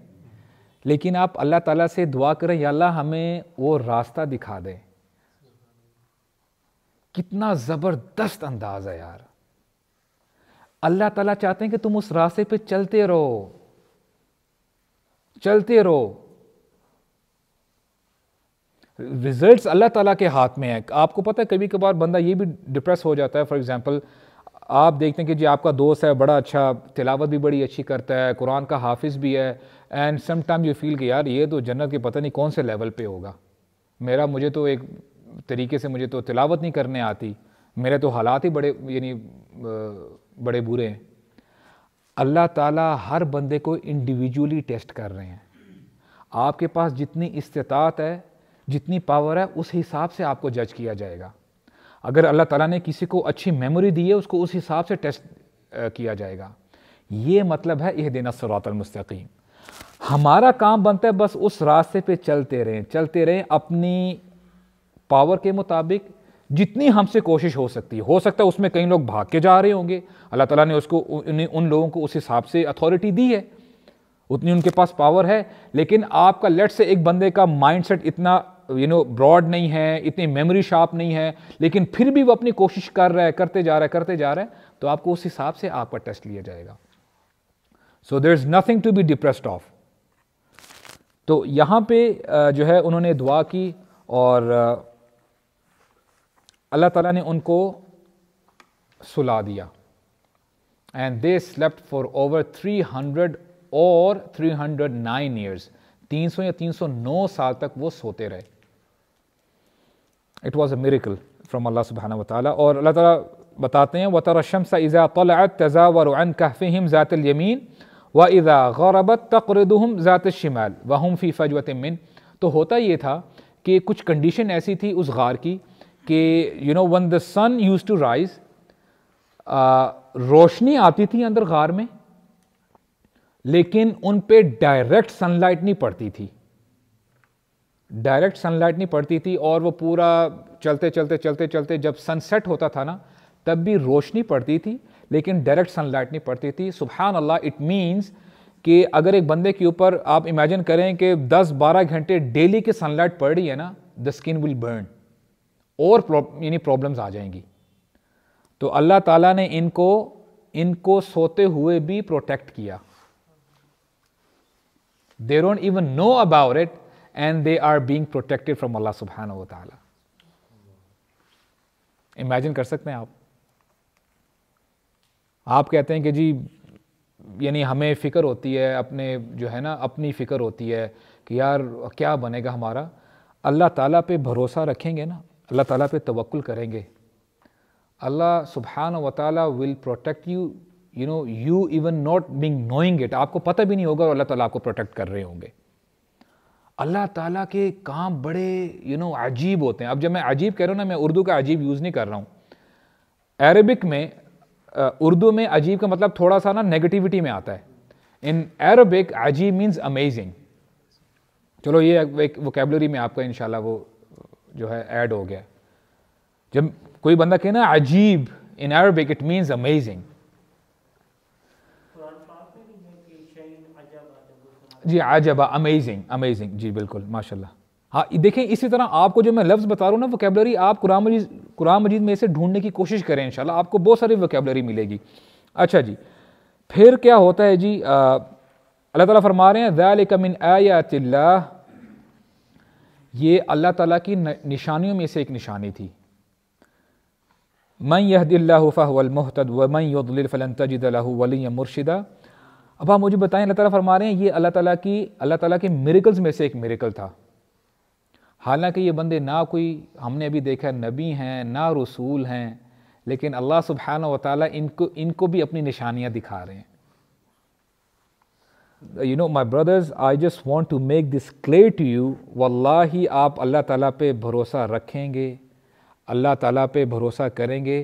S1: लेकिन आप अल्लाह ताला से दुआ करें या अल्लाह हमें वो रास्ता दिखा दें कितना ज़बरदस्त अंदाज है यार अल्लाह ताला चाहते हैं कि तुम उस रास्ते पे चलते रहो चलते रहो रिजल्ट्स अल्लाह ताला के हाथ में है आपको पता है कभी कभार बंदा ये भी डिप्रेस हो जाता है फॉर एग्जांपल आप देखते हैं कि जी आपका दोस्त है बड़ा अच्छा तिलावत भी बड़ी अच्छी करता है कुरान का हाफिज़ भी है and some time you feel कि यार ये तो जन्नत के पता नहीं कौन से लेवल पे होगा मेरा मुझे तो एक तरीके से मुझे तो तिलावत नहीं करने आती मेरे तो हालात ही बड़े यानी बड़े बुरे हैं अल्लाह ताला हर बंदे को इंडिविजुअली टेस्ट कर रहे हैं आपके पास जितनी इस्तात है जितनी पावर है उस हिसाब से आपको जज किया जाएगा अगर अल्लाह ताला ने किसी को अच्छी मेमोरी दी है उसको उस हिसाब से टेस्ट किया जाएगा ये मतलब है यह देना सरातलमस्तकीम हमारा काम बनता है बस उस रास्ते पे चलते रहें चलते रहें अपनी पावर के मुताबिक जितनी हमसे कोशिश हो सकती है हो सकता है उसमें कई लोग भाग के जा रहे होंगे अल्लाह ताला ने उसको उन, उन लोगों को उस हिसाब से अथॉरिटी दी है उतनी उनके पास पावर है लेकिन आपका लेट से एक बंदे का माइंडसेट इतना यू नो ब्रॉड नहीं है इतनी मेमोरी शार्प नहीं है लेकिन फिर भी वो अपनी कोशिश कर रहा है करते जा रहा है करते जा रहा है तो आपको उस हिसाब से आपका टेस्ट लिया जाएगा so there is nothing to be depressed of तो यहाँ पे जो है उन्होंने दुआ की और अल्लाह ताला ने उनको सुला दिया and they slept for over 300 और 309 हंड्रेड ईयर्स 300 या 309 साल तक वो सोते रहे it was a miracle from Allah सुबहाना वाली और अल्लाह तला बताते हैं वतर शमसा इज़ा तलात तज़ावर अन कहफ़िम ज़ातलयमीन व इज़ा गौरबत तकरदहम ज़ात शमाल वहम फ़ी फ़जवत मिन तो होता ये था कि कुछ कंडीशन ऐसी थी उस गार की कि you know when the sun used to rise रोशनी आती थी अंदर गार में लेकिन उन पर डायरेक्ट सनलाइट नहीं पड़ती थी डायरेक्ट सनलाइट नहीं पड़ती थी और वो पूरा चलते चलते चलते चलते जब सनसेट होता था ना तब भी रोशनी पड़ती थी लेकिन डायरेक्ट सनलाइट नहीं पड़ती थी सुबहान अल्लाह इट मीन्स कि अगर एक बंदे के ऊपर आप इमेजिन करें कि 10-12 घंटे डेली की सनलाइट पड़ रही है ना द स्किन विल बर्न और यानी प्रॉब्लम्स आ जाएंगी तो अल्लाह ताला ने इनको इनको सोते हुए भी प्रोटेक्ट किया they don't even know about it and they are being protected from Allah subhanahu wa ta'ala. Imagine कर सकते हैं आप आप कहते हैं कि जी यानी हमें फ़िक्र होती है अपने जो है ना अपनी फ़िक्र होती है कि यार क्या बनेगा हमारा अल्लाह ताला पे भरोसा रखेंगे ना अल्लाह ताला पे तवक्ल करेंगे अल्लाह सुबहान व ताला will protect you you know you even not being knowing it आपको पता भी नहीं होगा और अल्लाह ताला आपको प्रोटेक्ट कर रहे होंगे अल्लाह ताला के काम बड़े यू नो अजीब होते हैं अब जब मैं अजीब कह रहा हूँ ना मैं उर्दू का अजीब यूज़ नहीं कर रहा हूँ अरबिक में उर्दू में अजीब का मतलब थोड़ा सा ना नेगेटिविटी में आता है इन अरबिक अजीब मीन्स अमेजिंग चलो ये एक वोकेबलरी में आपका इन वो जो है ऐड हो गया जब कोई बंदा कहे ना अजीब in Arabic it means amazing जी आजबा अमेजिंग अमेजिंग जी बिल्कुल माशाल्लाह हाँ देखें इसी तरह आपको जो मैं लफ्ज़ बता रहा हूँ ना वोकेबलरी आप कुरान मजीद कुरान मजीद में इसे ढूंढने की कोशिश करें इन आपको बहुत सारी वोकेबलरी मिलेगी अच्छा जी फिर क्या होता है जी अल्लाह ताला फरमा रहे हैं ज़ालिकमिन आयातिल्ला ये अल्लाह ताला की निशानियों में से एक निशानी थी मन यहदिल्ला फ़ाहल मोहतद व मन योदिल फ़लन तजिद वली मुर्शिदा अब आप मुझे बताएं अल्लाह ताला फरमा रहे हैं ये अल्लाह ताला की अल्लाह ताला के मेरिकल्स में से एक मेरिकल था हालांकि ये बंदे ना कोई हमने अभी देखा नबी हैं ना रसूल हैं लेकिन अल्लाह सुबहान व इनको इनको भी अपनी निशानियाँ दिखा रहे हैं you know my brothers I just want to make this clear to you वल्ला ही आप अल्लाह ताला पे भरोसा रखेंगे अल्लाह ताला पे भरोसा करेंगे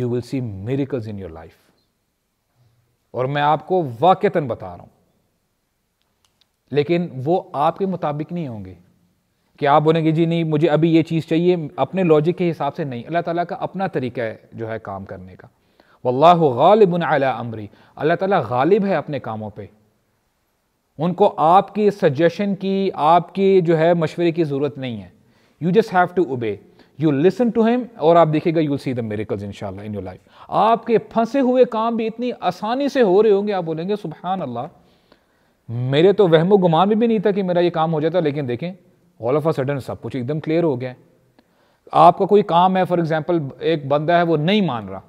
S1: you will see miracles in your life और मैं आपको वाक़ता बता रहा हूँ लेकिन वो आपके मुताबिक नहीं होंगे कि आप बोलेंगे जी नहीं मुझे अभी ये चीज़ चाहिए अपने लॉजिक के हिसाब से नहीं अल्लाह ताला का अपना तरीका है जो है काम करने का वल्लाहु गालिबुन अला अमरी अल्लाह ताला गालिब है अपने कामों पे उनको आपकी सजेशन की आपकी जो है मशवरे की ज़रूरत नहीं है you just have to obey you listen to him और आप देखिएगा यू सी द मेरिकल्स इंशाल्लाह इन योर लाइफ आपके फंसे हुए काम भी इतनी आसानी से हो रहे होंगे आप बोलेंगे सुबहान अल्लाह मेरे तो वहमो गुमान भी, भी नहीं था कि मेरा ये काम हो जाता लेकिन देखें ऑल ऑफ अ सडन सब कुछ एकदम क्लियर हो गया है आपका कोई काम है फॉर एग्जाम्पल एक बंदा है वो नहीं मान रहा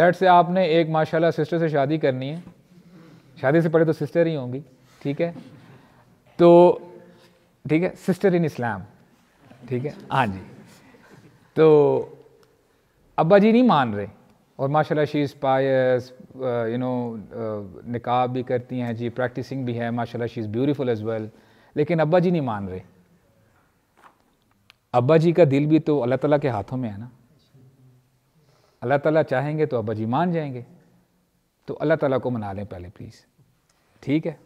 S1: लेट से आपने एक माशाल्लाह सिस्टर से शादी करनी है शादी से पहले तो सिस्टर ही होंगी ठीक है तो ठीक है सिस्टर इन इस्लाम ठीक है हाँ जी तो अब्बा जी नहीं मान रहे और माशाल्लाह she is pious you know निकाब भी करती हैं जी प्रैक्टिसिंग भी है माशाल्लाह she is beautiful as well लेकिन अब्बा जी नहीं मान रहे अब्बा जी का दिल भी तो अल्लाह ताला के हाथों में है ना अल्लाह ताला चाहेंगे तो अब्बा जी मान जाएंगे तो अल्लाह ताला को मना लें पहले प्लीज़ ठीक है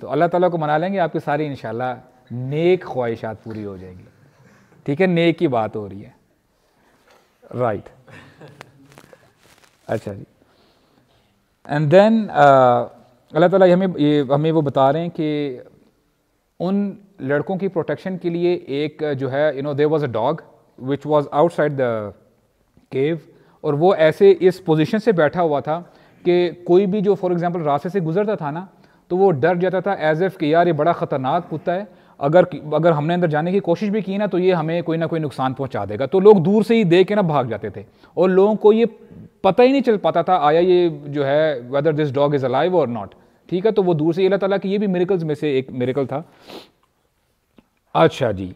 S1: तो अल्लाह ताला को मना लेंगे आपकी सारी इन नेक ख्वाहिशात पूरी हो जाएंगी ठीक है नेक की बात हो रही है राइट अच्छा जी एंड देन uh, अल्लाह ताला हमें ये हमें वो बता रहे हैं कि उन लड़कों की प्रोटेक्शन के लिए एक uh, जो है you know there was a dog which was outside the cave और वो ऐसे इस पोजीशन से बैठा हुआ था कि कोई भी जो फॉर एग्जांपल रास्ते से गुजरता था ना तो वो डर जाता था एज एफ कि यार ये बड़ा ख़तरनाक कुत्ता है अगर अगर हमने अंदर जाने की कोशिश भी की ना तो ये हमें कोई ना कोई नुकसान पहुंचा देगा तो लोग दूर से ही देख के ना भाग जाते थे और लोगों को ये पता ही नहीं चल पाता था आया ये जो है whether this dog is alive और नॉट ठीक है तो वो दूर से अल्लाह ताला की ये भी मेरिकल्स में से एक मेरिकल था अच्छा जी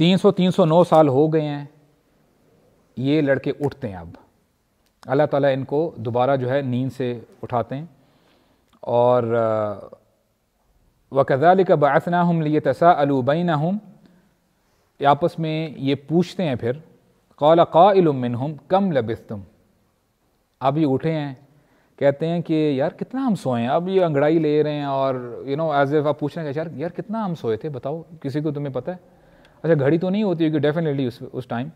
S1: 300 309 साल हो गए हैं ये लड़के उठते हैं अब अल्लाह ताला इनको दोबारा जो है नींद से उठाते हैं और वकदाल का बातना हम लिए तसा अलूबैन हम आपस में ये पूछते हैं फिर कौल कामिन हम कम लबिस तुम अब ये उठे हैं कहते हैं कि यार कितना हम सोए हैं अब ये अंगड़ाई ले रहे हैं और यू नो एज एफ आप पूछ रहे हैं यार यार कितना हम सोए थे बताओ किसी को तुम्हें पता है अच्छा घड़ी तो नहीं होती होगी डेफिनेटली उस उस टाइम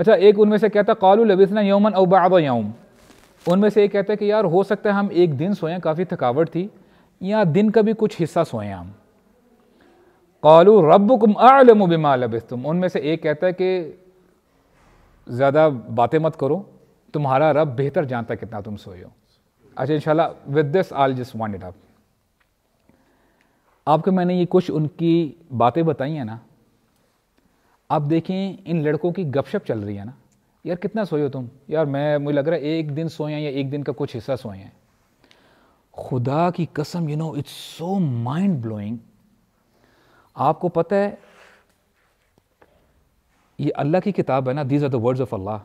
S1: अच्छा एक उनमें से कहता कालू लबिसना यौमन अबाब यौम उनमें से एक कहता है कि यार हो सकता है हम एक दिन सोएं काफ़ी थकावट थी या दिन का भी कुछ हिस्सा सोएं हम कौलू रबुकुम आलम बिमा लबिस्तुम उनमें से एक कहता है कि ज़्यादा बातें मत करो तुम्हारा रब बेहतर जानता कितना तुम सोए हो अच्छा इंशाल्लाह with this I'll just want it up आपको मैंने ये कुछ उनकी बातें बताई हैं ना आप देखें इन लड़कों की गपशप चल रही है ना यार कितना सोए हो तुम यार मैं मुझे लग रहा है एक दिन सोए हैं या एक दिन का कुछ हिस्सा सोए हैं खुदा की कसम you know it's so mind blowing आपको पता है ये अल्लाह की किताब है ना these are the words of Allah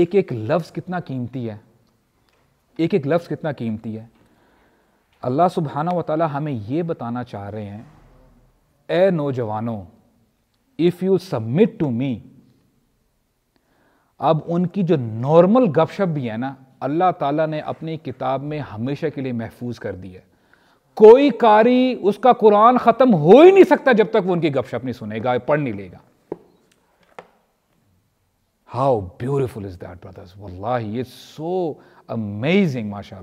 S1: एक एक लफ्ज़ कितना कीमती है एक एक लफ्ज़ कितना कीमती है अल्लाह सुबहाना व ताली हमें ये बताना चाह रहे हैं ए नौजवानों if you submit to me अब उनकी जो नॉर्मल गपशप भी है ना अल्लाह ताला ने अपनी किताब में हमेशा के लिए महफूज कर दिया कोई कारी उसका कुरान ख़त्म हो ही नहीं सकता जब तक वो उनकी गपशप नहीं सुनेगा पढ़ नहीं लेगा how beautiful is that brothers वल्लाह ये सो अमेजिंग माशा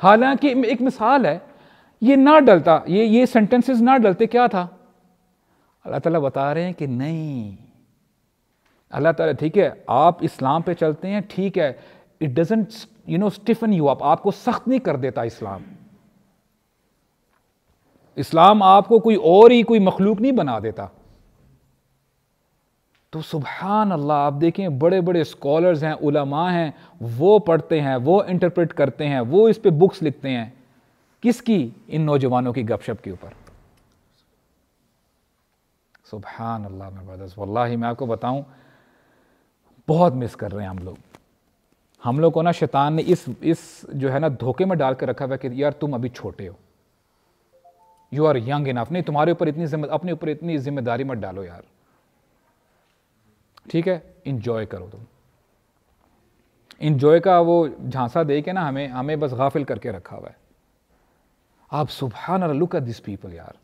S1: हालांकि एक मिसाल है ये ना डलता ये ये सेंटेंसेस ना डलते क्या था अल्लाह ताला बता रहे हैं कि नहीं अल्लाह ताला ठीक है आप इस्लाम पे चलते हैं ठीक है it doesn't you know stiffen you up आपको सख्त नहीं कर देता इस्लाम इस्लाम आपको कोई और ही कोई मखलूक नहीं बना देता तो सुबहान अल्लाह आप देखें बड़े बड़े स्कॉलर्स हैं उलमा हैं वो पढ़ते हैं वो इंटरप्रेट करते हैं वो इस पर बुक्स लिखते हैं किसकी इन नौजवानों की गपशप के ऊपर सुबहान अल्लाह में बदस मैं आपको बताऊं बहुत मिस कर रहे हैं हम लोग हम लोग को ना शैतान ने इस इस जो है ना धोखे में डाल के रखा हुआ कि यार तुम अभी छोटे हो यू आर यंग इनफ नहीं तुम्हारे ऊपर इतनी जिम्मे अपने ऊपर इतनी जिम्मेदारी मत डालो यार ठीक है इंजॉय करो तुम इंजॉय का वो झांसा दे के ना हमें हमें बस गाफिल करके रखा हुआ है आप सुबह लुक एट दिस पीपल यार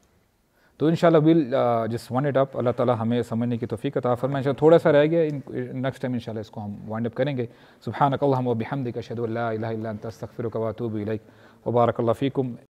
S1: तो in we'll just wind it up Allah ताला हमें समझने की तोफ़ी ताफ़र फरमाए थोड़ा सा रह गया नेक्स्ट टाइम इन इसको हम वाइंड अप करेंगे सुबह नकल हम वबिहमद का शदल तस्तफ़िर वातूब वबारकल्ला फ़ीकुम